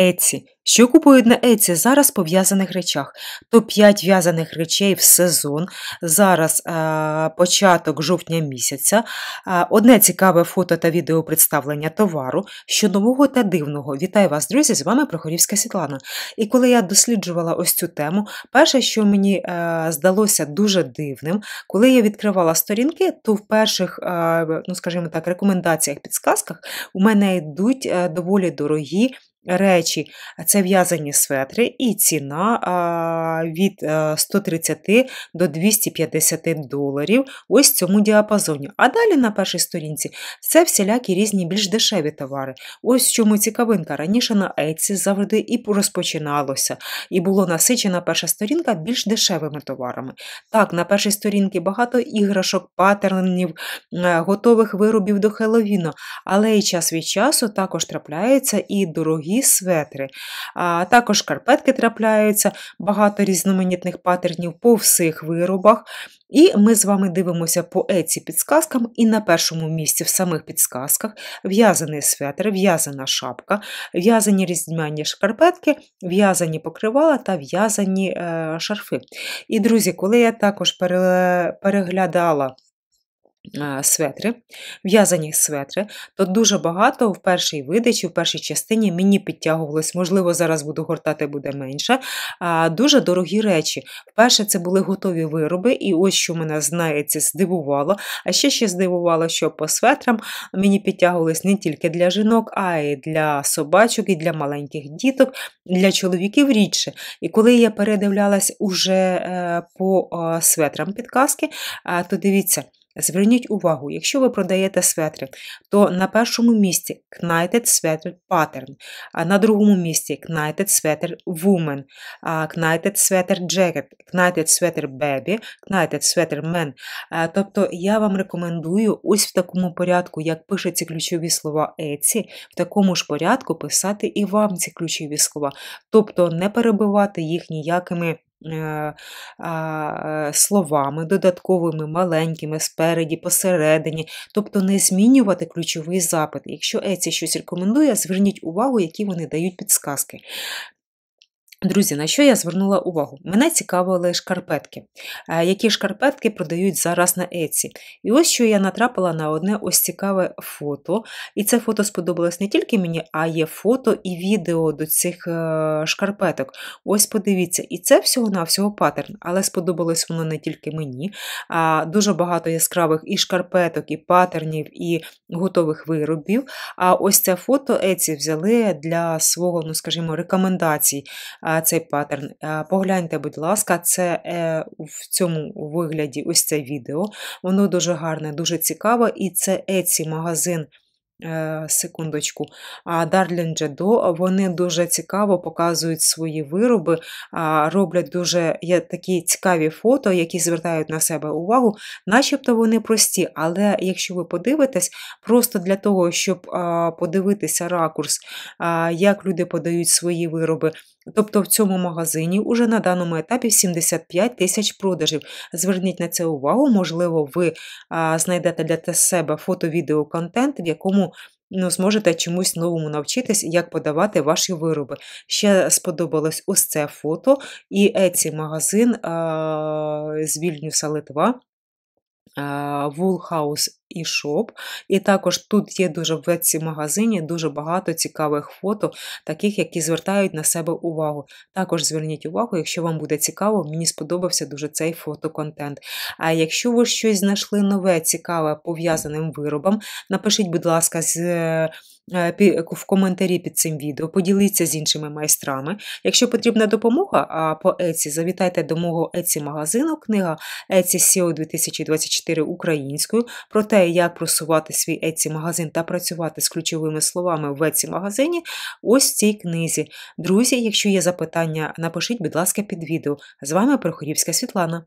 Еці. Що купують на Еці зараз по в'язаних речах? То 5 в'язаних речей в сезон. Зараз а, початок жовтня місяця. А, одне цікаве фото та відео представлення товару, що нового та дивного. Вітаю вас, друзі! З вами Прохорівська Світлана. І коли я досліджувала ось цю тему, перше, що мені а, е, здалося дуже дивним, коли я відкривала сторінки, то в перших, а, е, ну скажімо так, рекомендаціях, підсказках у мене йдуть е, доволі дорогі речі це в'язані светри, і ціна від 130 е, до 250 доларів ось в цьому діапазоні. А далі на першій сторінці це всілякі різні більш дешеві товари. Ось чому цікавинка. Раніше на Etsy завжди і розпочиналося, і було насичена перша сторінка більш дешевими товарами. Так, на першій сторінці багато іграшок, паттернів, е, готових виробів до Хеловіна, але і час від часу також трапляються і дорогі і светри. А Також карпетки трапляються, багато різноманітних патернів по всіх виробах. І ми з вами дивимося по еці підсказкам, і на першому місці в самих підсказках в'язаний светр, в'язана шапка, в'язані різдьмяні шкарпетки, в'язані покривала та в'язані е, шарфи. І, друзі, коли я також переглядала светри, в'язані светри, то дуже багато в першій видачі, в першій частині мені підтягувалось, можливо, зараз буду гортати буде менше. Дуже дорогі речі. Перше, це були готові вироби, і ось що мене знається, здивувало. А ще ще здивувало, що по светрам мені підтягувались не тільки для жінок, а й для собачок, і для маленьких діток, для чоловіків рідше. І коли я передивлялась уже е, по светрам підказки, то дивіться. Зверніть увагу, якщо ви продаєте светри, то на першому місці Knighted Sweater Pattern, а на другому місці Knighted Sweater Woman, Knighted Sweater Jacket, Knighted Sweater Baby, Knighted Sweater Man. Тобто я вам рекомендую ось в такому порядку, як пишеться ключові слова Etsy, в такому ж порядку писати і вам ці ключові слова, тобто не перебивати їх ніякими. Е, е, словами, додатковими, маленькими, спереді, посередині, тобто не змінювати ключовий запит. Якщо Еці щось рекомендує, зверніть увагу, які вони дають підсказки. Друзі, на що я звернула увагу? Мене цікавили шкарпетки, е, які шкарпетки продають зараз на Еці. І ось що я натрапила на одне ось цікаве фото. І це фото сподобалось не тільки мені, а є фото і відео до цих е, шкарпеток. Ось подивіться, і це всього-навсього паттерн, але сподобалось воно не тільки мені. А Дуже багато яскравих і шкарпеток, і паттернів, і готових виробів. А ось це фото Еці взяли для свого, ну скажімо, рекомендацій. Е, цей паттерн. Погляньте, будь ласка, це е, в цьому вигляді ось це відео. Воно дуже гарне, дуже цікаве, і це Etsy магазин. Е, секундочку, Дарлін Джадо, вони дуже цікаво показують свої вироби, роблять дуже є такі цікаві фото, які звертають на себе увагу, начебто вони прості, але якщо ви подивитесь, просто для того, щоб подивитися ракурс, як люди подають свої вироби, Тобто в цьому магазині уже на даному етапі 75 тисяч продажів. Зверніть на це увагу, можливо, ви а, знайдете для себе фото-відеоконтент, в якому ну, зможете чомусь новому навчитись, як подавати ваші вироби. Ще сподобалось ось це фото і еці магазин а, з Вільнюса Литва. Вулхаус e-shop. І також тут є дуже в цій магазині дуже багато цікавих фото, таких, які звертають на себе увагу. Також зверніть увагу, якщо вам буде цікаво, мені сподобався дуже цей фотоконтент. А якщо ви щось знайшли нове, цікаве пов'язаним виробом, напишіть, будь ласка, з. Е, е, в коментарі під цим відео, поділіться з іншими майстрами. Якщо потрібна допомога по Еці, завітайте до мого Еці магазину, книга Еці SEO 2024 українською про як просувати свій Еці магазин та працювати з ключовими словами в Еці магазині, ось в цій книзі. Друзі, якщо є запитання, напишіть, будь ласка, під відео. З вами Прохорівська Світлана.